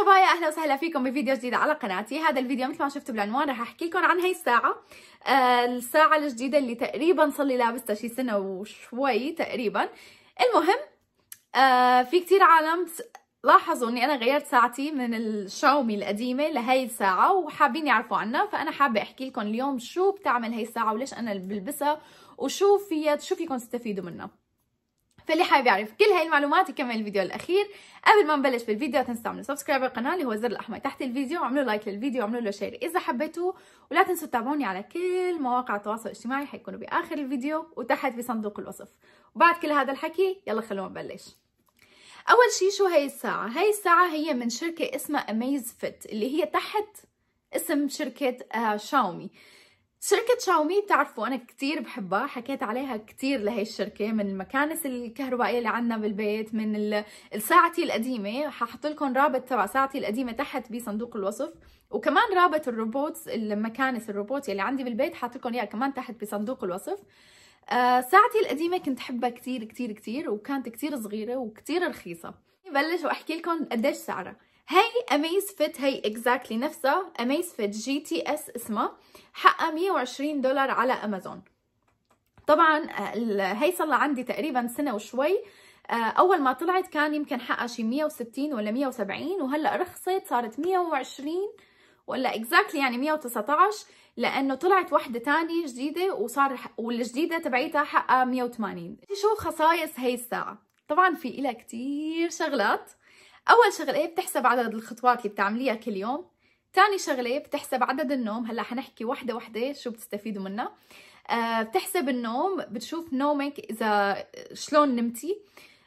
صبايا اهلا وسهلا فيكم بفيديو جديد على قناتي هذا الفيديو مثل ما شفتوا بالعنوان رح احكي لكم عن هي الساعه آه الساعه الجديده اللي تقريبا صار لي لابستها شي سنه وشوي تقريبا المهم آه في كثير عالم لاحظوا اني انا غيرت ساعتي من الشاومي القديمه لهي الساعه وحابين يعرفوا عنها فانا حابه احكي لكم اليوم شو بتعمل هي الساعه وليش انا بلبسها وشو فيها شو فيكم تستفيدوا منها فاللي حابب يعرف كل هاي المعلومات يكمل الفيديو الاخير قبل ما نبلش بالفيديو تنسوا تعملوا سبسكرايب للقناه اللي هو الزر الاحمر تحت الفيديو وعملوا لايك للفيديو وعملوا له شير اذا حبيتوه ولا تنسوا تتابعوني على كل مواقع التواصل الاجتماعي حيكونوا باخر الفيديو وتحت بصندوق الوصف وبعد كل هذا الحكي يلا خلونا نبلش اول شيء شو هي الساعه هي الساعه هي من شركه اسمها اميز فيت اللي هي تحت اسم شركه شاومي آه، شركة شاومي بتعرفوا أنا كتير بحبها حكيت عليها كتير لهي الشركة من المكانس الكهربائية اللي عندنا بالبيت من ساعتي القديمة ححط لكم رابط تبع ساعتي القديمة تحت بصندوق الوصف وكمان رابط الروبوت المكانس الروبوت اللي عندي بالبيت حاط لكم اياها كمان تحت بصندوق الوصف آه، ساعتي القديمة كنت حبها كتير كتير كتير وكانت كتير صغيرة وكتير رخيصة بلش وأحكي لكم قديش سعرها هاي اميز فيت هاي اكزاكتلي نفسها اميز فيت جي تي اس اسمها حقها 120 دولار على امازون طبعا آه، هاي صار عندي تقريبا سنه وشوي آه، اول ما طلعت كان يمكن حقها شي 160 ولا 170 وهلا رخصت صارت 120 ولا اكزاكتلي يعني 119 لانه طلعت وحده تانية جديده وصار والجديده تبعيتها حقها 180 شو خصائص هاي الساعه طبعا في إلها كتير شغلات اول شغله بتحسب عدد الخطوات اللي بتعمليها كل يوم تاني شغله بتحسب عدد النوم هلا حنحكي وحده وحده شو بتستفيدوا منها آه، بتحسب النوم بتشوف نومك اذا شلون نمتي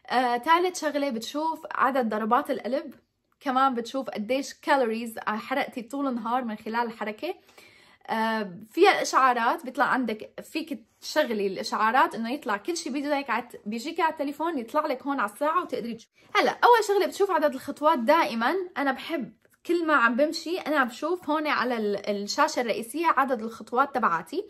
آه ثالث شغله بتشوف عدد ضربات القلب كمان بتشوف قديش كالوريز حرقتي طول النهار من خلال الحركه آه، فيها الاشعارات بيطلع عندك فيك تشغلي الاشعارات انه يطلع كل شيء بيجيك على بيجيك على التليفون يطلع لك هون على الساعه وتقدري تشوفي هلا اول شغله بتشوف عدد الخطوات دائما انا بحب كل ما عم بمشي انا بشوف هون على الشاشه الرئيسيه عدد الخطوات تبعاتي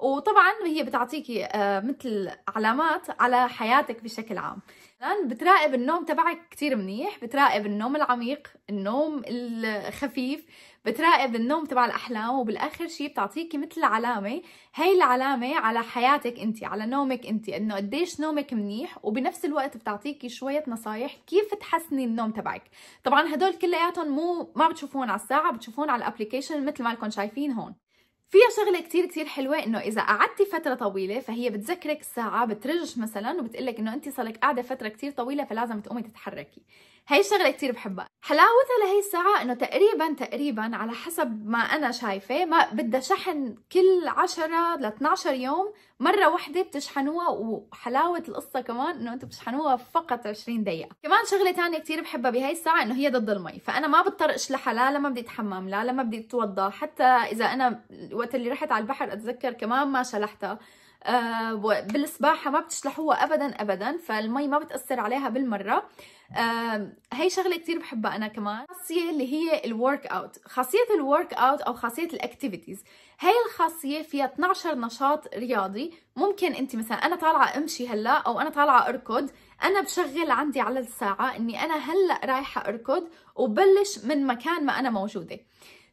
وطبعا هي بتعطيكي آه، مثل علامات على حياتك بشكل عام الآن بتراقب النوم تبعك كثير منيح بتراقب النوم العميق النوم الخفيف بتراقب النوم تبع الأحلام وبالآخر شيء بتعطيكي مثل علامة هي العلامة على حياتك أنت على نومك أنت إنه قديش نومك منيح وبنفس الوقت بتعطيكي شوية نصايح كيف تحسني النوم تبعك طبعا هدول كلياتهم مو ما بتشوفون على الساعة بتشوفون على الابلكيشن مثل ما لكم شايفين هون فيها شغلة كتير كتير حلوة انه اذا قعدتي فترة طويلة فهي بتذكرك الساعة بترجش مثلا وبتقلك انه انت صارك قاعدة فترة كتير طويلة فلازم تقومي تتحركي هاي الشغلة كتير بحبها حلاوتها لهي الساعة انه تقريبا تقريبا على حسب ما انا شايفة ما بدها شحن كل 10 ل 12 يوم مره واحده بتشحنوها وحلاوه القصه كمان انه انتم بتشحنوها فقط 20 دقيقه كمان شغله ثانيه كثير بحبها بهي الساعه انه هي ضد المي فانا ما بضطر اشلحها لا لما بدي اتحمم لا لما بدي اتوضى حتى اذا انا وقت اللي رحت على البحر اتذكر كمان ما شلحتها آه، بالصباح بالسباحه ما بتشلحوها ابدا ابدا فالمي ما بتاثر عليها بالمره هي شغله كثير بحبها انا كمان خاصيه اللي هي الورك اوت خاصيه الورك اوت او خاصيه الاكتيفيتيز هي الخاصيه فيها 12 نشاط رياضي ممكن انت مثلا انا طالعه امشي هلا او انا طالعه اركض انا بشغل عندي على الساعه اني انا هلا رايحه اركض وبلش من مكان ما انا موجوده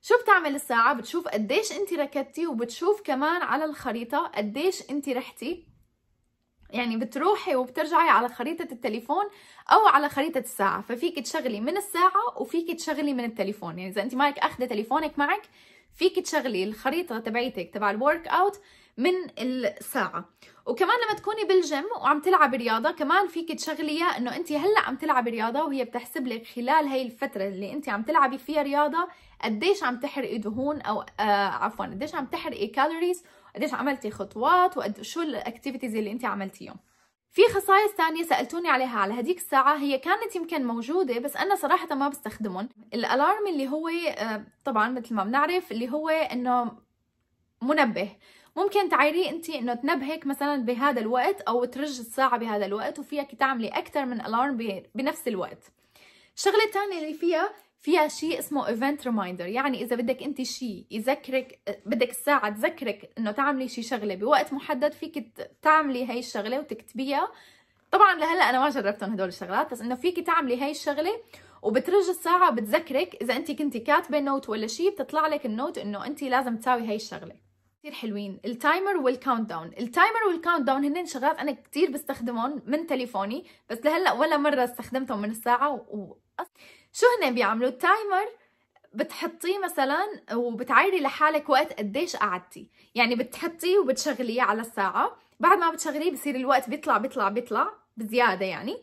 شو بتعمل الساعة بتشوف قديش انت ركضتي وبتشوف كمان على الخريطة قديش انت رحتي يعني بتروحي وبترجعي على خريطة التليفون أو على خريطة الساعة ففيك تشغلي من الساعة وفيك تشغلي من التليفون يعني إذا أنت معك أخذة تليفونك معك فيك تشغلي الخريطه تبعيتك تبع الورك اوت من الساعه وكمان لما تكوني بالجيم وعم تلعبي رياضه كمان فيك تشغليها انه انت هلا عم تلعبي رياضه وهي بتحسب لك خلال هي الفتره اللي انت عم تلعبي فيها رياضه قديش عم تحرقي دهون او آه عفوا قديش عم تحرقي كالوريز قديش عملتي خطوات وشو الاكتيفيتيز اللي انت عملتيهم في خصائص ثانية سألتوني عليها على هديك الساعة هي كانت يمكن موجودة بس أنا صراحة ما بستخدمهم الألارم اللي هو آه، طبعا مثل ما بنعرف اللي هو إنه منبه ممكن تعايريه انت انه تنبهك مثلا بهذا الوقت او ترج الساعه بهذا الوقت وفيك تعملي اكثر من الارم بنفس الوقت الشغله الثانيه اللي فيها فيها شيء اسمه ايفنت ريمايندر يعني اذا بدك انت شيء يذكرك بدك الساعه تذكرك انه تعملي شيء شغله بوقت محدد فيك تعملي هي الشغله وتكتبيها طبعا لهلا انا ما جربتهم هدول الشغلات بس انه فيك تعملي هي الشغله وبترج الساعه بتذكرك اذا انت كنتي كاتبه نوت ولا شيء بتطلع لك النوت انه انت لازم تساوي هي الشغله كثير حلوين التايمر والكاونت داون التايمر والكاونت داون هن شغلات انا كثير بستخدمهم من تليفوني بس لهلا ولا مره استخدمتهم من الساعه و... شو هن بيعملوا التايمر بتحطيه مثلا وبتعيري لحالك وقت قديش قعدتي يعني بتحطيه وبتشغليه على الساعه بعد ما بتشغليه بصير الوقت بيطلع بيطلع بيطلع بزياده يعني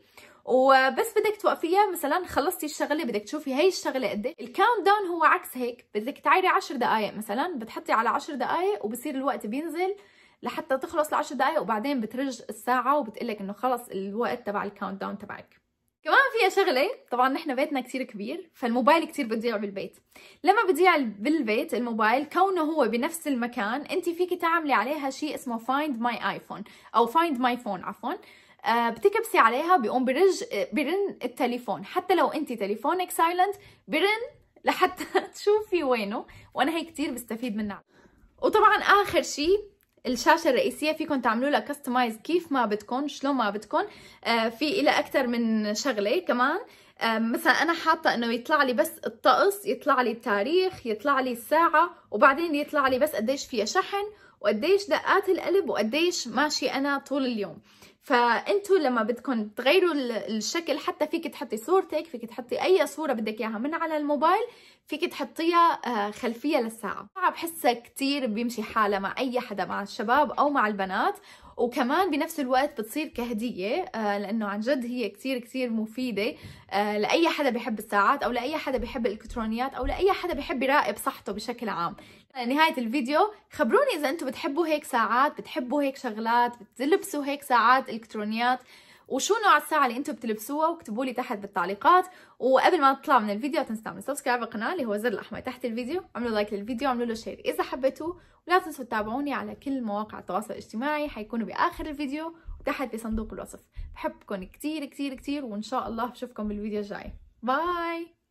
وبس بدك توقفيها مثلا خلصتي الشغله بدك تشوفي هي الشغله قد إيه. الكاونت داون هو عكس هيك بدك تعيري 10 دقائق مثلا بتحطي على 10 دقائق وبصير الوقت بينزل لحتى تخلص العشر دقائق وبعدين بترج الساعه وبتقلك انه خلص الوقت تبع الكاونت داون تبعك كمان فيها شغله طبعا نحن بيتنا كتير كبير فالموبايل كتير بتضيع بالبيت لما بتضيع بالبيت الموبايل كونه هو بنفس المكان انت فيك تعملي عليها شيء اسمه فايند ماي ايفون او فايند ماي فون عفوا آه بتكبسي عليها بيقوم برج برن التليفون حتى لو انت تليفونك سايلنت برن لحتى تشوفي وينه وانا هي كتير بستفيد منها وطبعا اخر شيء الشاشه الرئيسيه فيكم تعملوا لها كستمايز كيف ما بدكم شلون ما بدكم آه، في إلى اكثر من شغله كمان آه، مثلا انا حاطه انه يطلع لي بس الطقس يطلع لي التاريخ يطلع لي الساعه وبعدين يطلع لي بس قديش فيها شحن وقديش دقات القلب وقديش ماشي انا طول اليوم فانتوا لما بدكم تغيروا الشكل حتى فيك تحطي صورتك فيك تحطي اي صوره بدك اياها من على الموبايل فيك تحطيها آه، خلفيه للساعه بحسها كثير بيمشي حالها مع اي حدا مع الشباب او مع البنات وكمان بنفس الوقت بتصير كهدية آه، لأنه عن جد هي كتير كتير مفيدة آه، لأي حدا بحب الساعات أو لأي حدا بحب الإلكترونيات أو لأي حدا بحب يراقب صحته بشكل عام نهاية الفيديو خبروني إذا أنتم بتحبوا هيك ساعات بتحبوا هيك شغلات بتلبسوا هيك ساعات إلكترونيات وشو نوع الساعة اللي انتم بتلبسوها واكتبوا لي تحت بالتعليقات وقبل ما نطلع من الفيديو تنسوا تعملوا سبسكرايب للقناة اللي هو زر الأحمر تحت الفيديو عملوا لايك للفيديو عملوا له شير إذا حبيتوا ولا تنسوا تتابعوني على كل مواقع التواصل الاجتماعي حيكونوا بآخر الفيديو وتحت بصندوق الوصف بحبكم كتير كتير كتير وإن شاء الله بشوفكم بالفيديو الجاي باي